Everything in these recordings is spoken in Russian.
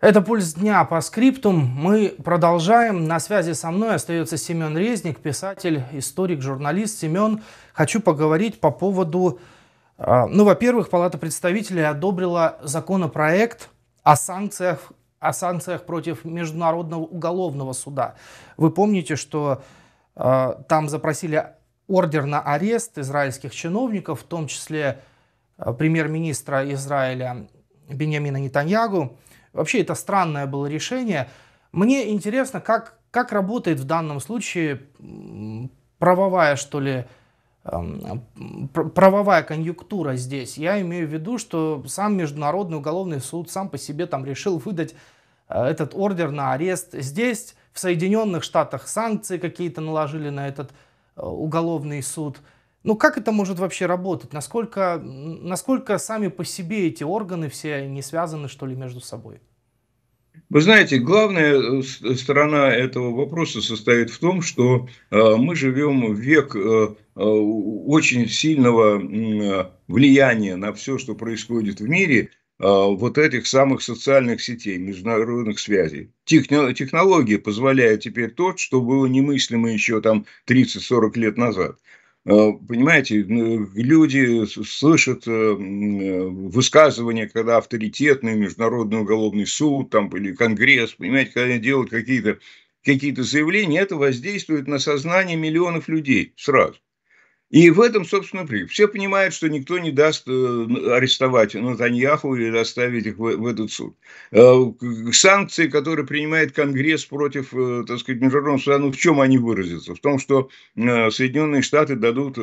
Это «Пульс дня» по скриптум. Мы продолжаем. На связи со мной остается Семен Резник, писатель, историк, журналист. Семен, хочу поговорить по поводу... А, ну, во-первых, Палата представителей одобрила законопроект о санкциях, о санкциях против Международного уголовного суда. Вы помните, что а, там запросили ордер на арест израильских чиновников, в том числе а, премьер-министра Израиля Беньямина Нетаньягу. Вообще это странное было решение. Мне интересно, как, как работает в данном случае правовая, что ли, эм, правовая конъюнктура здесь. Я имею в виду, что сам Международный уголовный суд сам по себе там решил выдать э, этот ордер на арест. Здесь в Соединенных Штатах санкции какие-то наложили на этот э, уголовный суд – ну как это может вообще работать? Насколько, насколько сами по себе эти органы все не связаны, что ли, между собой? Вы знаете, главная э, э, сторона этого вопроса состоит в том, что э, мы живем в век э, э очень сильного э, влияния на все, что происходит в мире, вот этих самых социальных сетей, международных связей. Техно, технология позволяет теперь то, что было немыслимо еще там 30-40 лет назад. Э, понимаете, люди слышат э, э, высказывания, когда авторитетный Международный уголовный суд там, или Конгресс, понимаете, когда они делают какие-то какие заявления, это воздействует на сознание миллионов людей сразу. И в этом, собственно, при Все понимают, что никто не даст э, арестовать Натаньяху или доставить их в, в этот суд. Э, санкции, которые принимает Конгресс против, э, так сказать, Международного суда, ну в чем они выразятся? В том, что Соединенные Штаты дадут,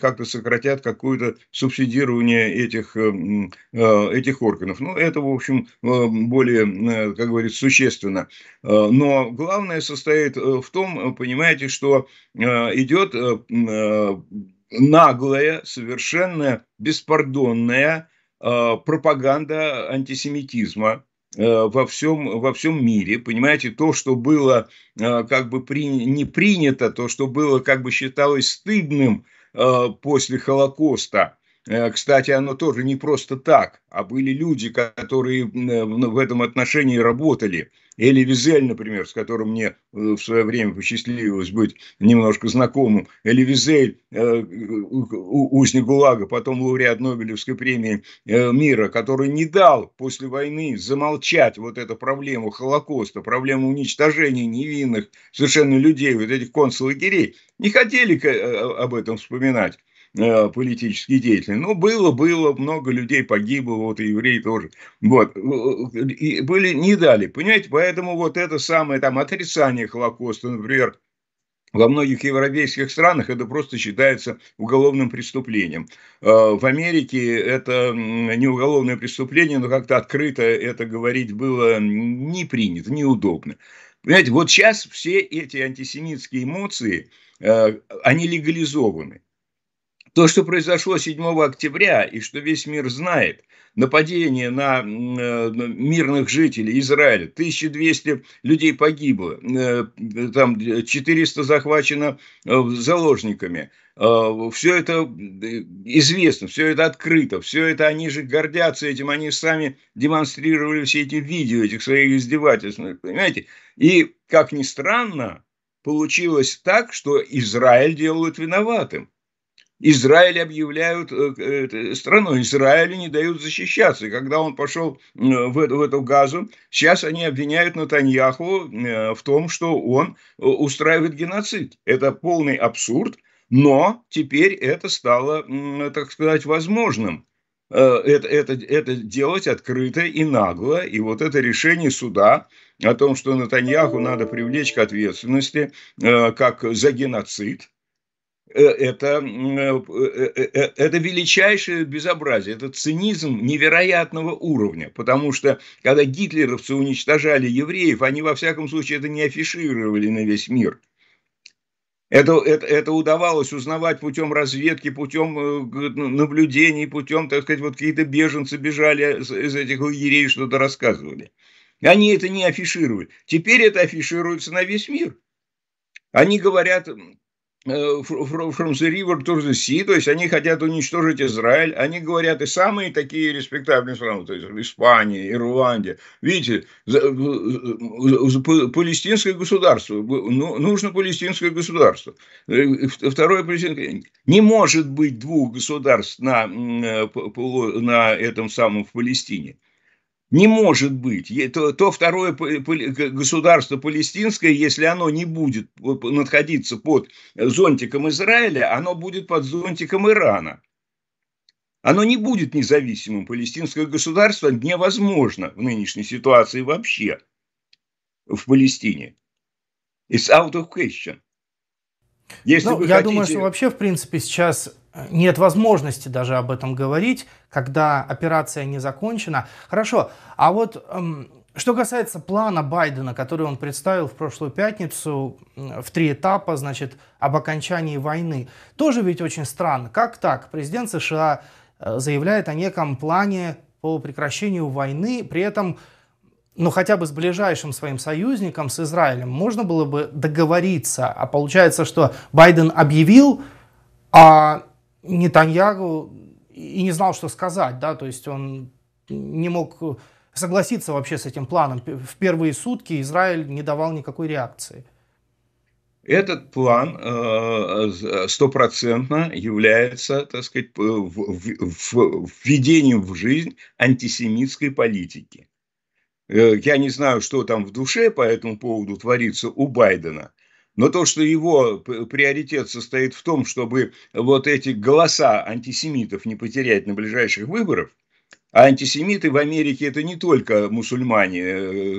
как-то сократят какое-то субсидирование этих, этих органов. Ну, это, в общем, более, как говорится, существенно. Но главное состоит в том, понимаете, что идет наглая, совершенно беспардонная э, пропаганда антисемитизма э, во всем, во всем мире. Понимаете, то, что было э, как бы при, не принято, то, что было как бы считалось стыдным э, после Холокоста – Э, кстати, оно тоже не просто так, а были люди, которые э, ну, в этом отношении работали. Эли Визель, например, с которым мне э, в свое время посчастливилось быть немножко знакомым. Эли Визель, узник ГУЛАГа, потом лауреат Нобелевской премии мира, который не дал после войны замолчать вот эту проблему Холокоста, проблему уничтожения невинных совершенно людей, вот этих концлагерей. Не хотели об этом вспоминать политические деятели известный. Ну, было, было, много людей погибло, вот и евреи тоже. Вот, э, э, и были, не дали, понимаете? Поэтому вот это самое там отрицание Холокоста, например, во многих европейских странах это просто считается уголовным преступлением. Э, в Америке это не уголовное преступление, но как-то открыто это говорить было не принято, неудобно. Понимаете, вот сейчас все эти антисемитские эмоции, они легализованы. То, что произошло 7 октября и что весь мир знает, нападение на э, мирных жителей Израиля, 1200 людей погибло, э, там 400 захвачено э, заложниками, все это известно, все это открыто, все это они же гордятся этим, они сами демонстрировали все эти видео, этих своих издевательств, понимаете? И, как ни странно, получилось так, что Израиль делают виноватым. Израиль объявляют э, страной. Израилю не дают защищаться. И когда он пошел э, в эту, в эту газу, сейчас они обвиняют Натаньяху э, в том, что он устраивает геноцид. Это полный абсурд, но теперь это стало, так сказать, возможным. Это, это, это делать открыто и нагло. И вот это решение суда о том, что Натаньяху надо привлечь к ответственности как за геноцид – Э, это, э, э, это величайшее безобразие, это цинизм невероятного уровня, потому что когда гитлеровцы уничтожали евреев, они во всяком случае это не афишировали на весь мир. Это, это, это удавалось узнавать путем разведки, путем наблюдений, путем, так сказать, вот какие-то беженцы бежали из, из этих лагерей, что-то рассказывали. Они это не афишировали. Теперь это афишируется на весь мир. Они говорят, from the river to the sea, то есть они хотят уничтожить Израиль, они говорят и самые такие респектабельные страны, то есть Испания, Ирландия. Видите, за, за палестинское государство, ну, нужно палестинское государство. Э, второе палестинское, не может быть двух государств на, э, на этом самом в Палестине. Не может быть. То, то второе государство палестинское, если оно не будет находиться под зонтиком Израиля, оно будет под зонтиком Ирана. Оно не будет независимым. Палестинское государство невозможно в нынешней ситуации вообще в Палестине. It's out of question. Если ну, я хотите... думаю, что вообще, в принципе, сейчас Э, нет возможности даже об этом говорить, когда операция не закончена. Хорошо, а вот эм, что касается плана Байдена, который он представил в прошлую пятницу в три этапа, значит, об окончании войны, тоже ведь очень странно. Как так? Президент США э, заявляет о неком плане по прекращению войны, при этом ну, хотя бы с ближайшим своим союзником, с Израилем, можно было бы договориться. А получается, что Байден объявил, а Нетаньягу и не знал, что сказать, да, то есть он не мог согласиться вообще с этим планом. В первые сутки Израиль не давал никакой реакции. Этот план э, стопроцентно является, так сказать, введением в жизнь антисемитской политики. Э, я не знаю, что там в душе по этому поводу творится у Байдена, но то, что его приоритет состоит в том, чтобы вот эти голоса антисемитов не потерять на ближайших выборах, а антисемиты в Америке это не только мусульмане, э,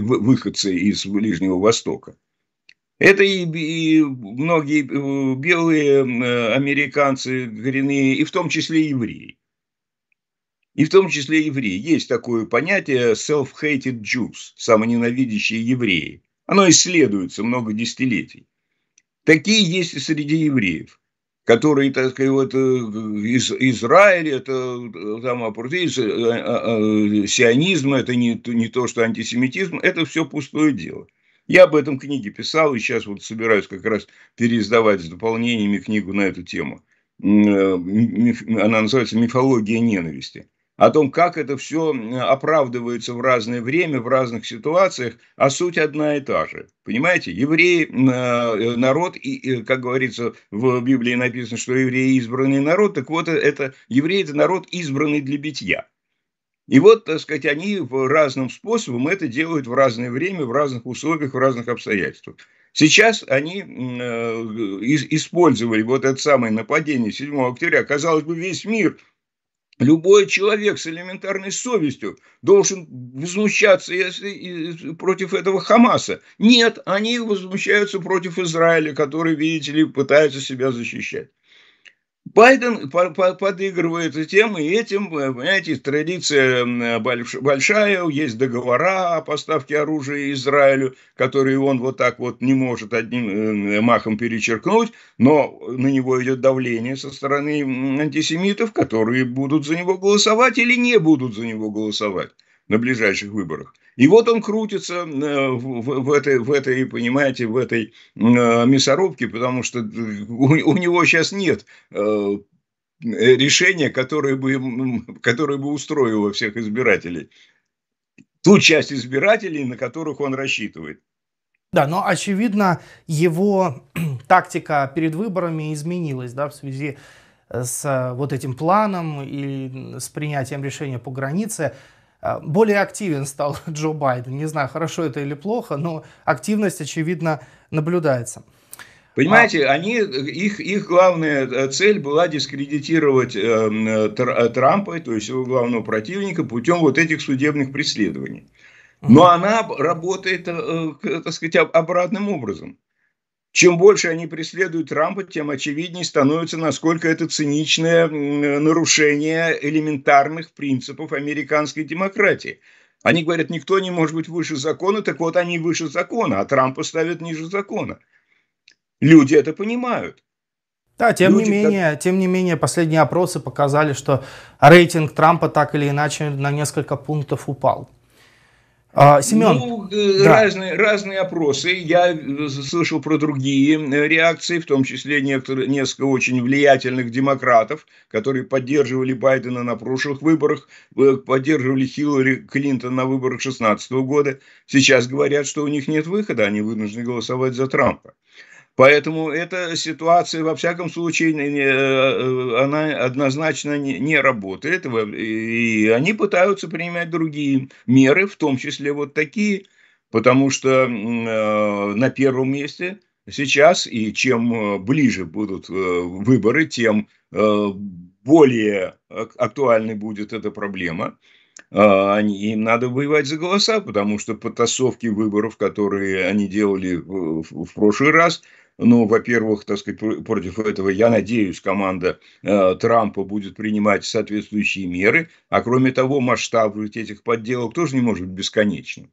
выходцы из Ближнего Востока. Это и, и многие э, белые э, американцы коренные, и в том числе евреи. И в том числе евреи. Есть такое понятие self-hated Jews, самоненавидящие евреи. Оно исследуется много десятилетий. Такие есть и среди евреев, которые, так сказать, вот, э, из Израиля, это э, там апартеизм, э, сионизм, это не, не то, что антисемитизм, это все пустое дело. Я об этом книге писал, и сейчас вот собираюсь как раз переиздавать с дополнениями книгу на эту тему. Она называется «Мифология ненависти» о том, как это все оправдывается в разное время, в разных ситуациях, а суть одна и та же. Понимаете, евреи э, э, народ, и, как говорится, в Библии написано, что евреи избранный народ, так вот э, это евреи это народ избранный для битья. И вот, так сказать, они в разным способом это делают в разное время, в разных условиях, в разных обстоятельствах. Сейчас они э, использовали вот это самое нападение 7 октября. Казалось бы, весь мир Любой человек с элементарной совестью должен возмущаться если, против этого Хамаса. Нет, они возмущаются против Израиля, который, видите ли, пытается себя защищать. Байден подыгрывает тем и этим, понимаете, традиция большая, есть договора о поставке оружия Израилю, которые он вот так вот не может одним э, махом перечеркнуть, но на него идет давление со стороны антисемитов, которые будут за него голосовать или не будут за него голосовать на ближайших выборах. И вот он крутится э, в, в, этой, в этой, понимаете, в этой э, мясорубке, потому что э, у, у него сейчас нет решения, которое бы, которое бы устроило всех избирателей. Ту часть избирателей, на которых он рассчитывает. Да, но очевидно, его тактика перед выборами изменилась, да, в связи с вот этим планом и с принятием решения по границе. А, более активен стал Джо Байден. Не знаю, хорошо это или плохо, но активность, очевидно, наблюдается. Понимаете, они, их, их главная э, цель была дискредитировать э, э, э, Трампа, то есть его главного противника, путем вот этих судебных преследований. Но она работает, э, так сказать, обратным образом чем больше они преследуют Трампа, тем очевиднее становится, насколько это циничное нарушение элементарных принципов американской демократии. Они говорят, никто не может быть выше закона, так вот они выше закона, а Трампа ставят ниже закона. Люди это понимают. Да, тем Люди, не менее, так... тем не менее, последние опросы показали, что рейтинг Трампа так или иначе на несколько пунктов упал. А, Семен, ну, э, да. разные, разные опросы. Я э, слышал про другие э, реакции, в том числе некоторые, несколько очень влиятельных демократов, которые поддерживали Байдена на прошлых выборах, поддерживали Хиллари Клинтон на выборах 2016 года. Сейчас говорят, что у них нет выхода, они вынуждены голосовать за Трампа. Поэтому эта ситуация, во всяком случае, э, она однозначно не работает. И они пытаются принимать другие меры, в том числе вот такие, потому что э, на первом месте сейчас, и чем э, ближе будут выборы, тем более актуальной будет эта проблема. А, они, им надо воевать за голоса, потому что потасовки выборов, которые они делали в, в прошлый раз, ну, во-первых, так сказать, против этого, я надеюсь, команда э, Трампа будет принимать соответствующие меры. А кроме того, масштаб этих подделок тоже не может быть бесконечным.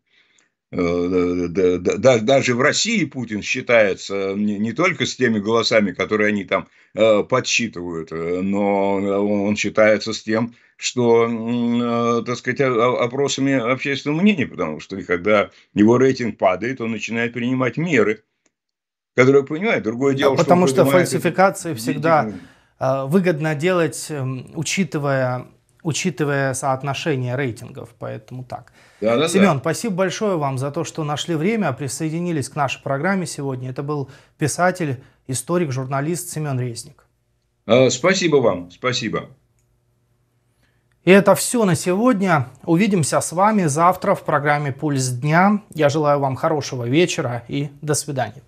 Э, даже в России Путин считается э, не, только с теми голосами, которые они там э, подсчитывают, но он считается с тем, что, так сказать, опросами общественного мнения, потому что когда его рейтинг падает, он начинает принимать меры – которые понимают. Другое дело, а что Потому что фальсификации это... всегда э, выгодно делать, эм, учитывая, учитывая соотношение рейтингов. Поэтому так. Да, да, Семен, да. спасибо большое вам за то, что нашли время, присоединились к нашей программе сегодня. Это был писатель, историк, журналист Семен Резник. Э, спасибо вам, спасибо. И это все на сегодня. Увидимся с вами завтра в программе «Пульс дня». Я желаю вам хорошего вечера и до свидания.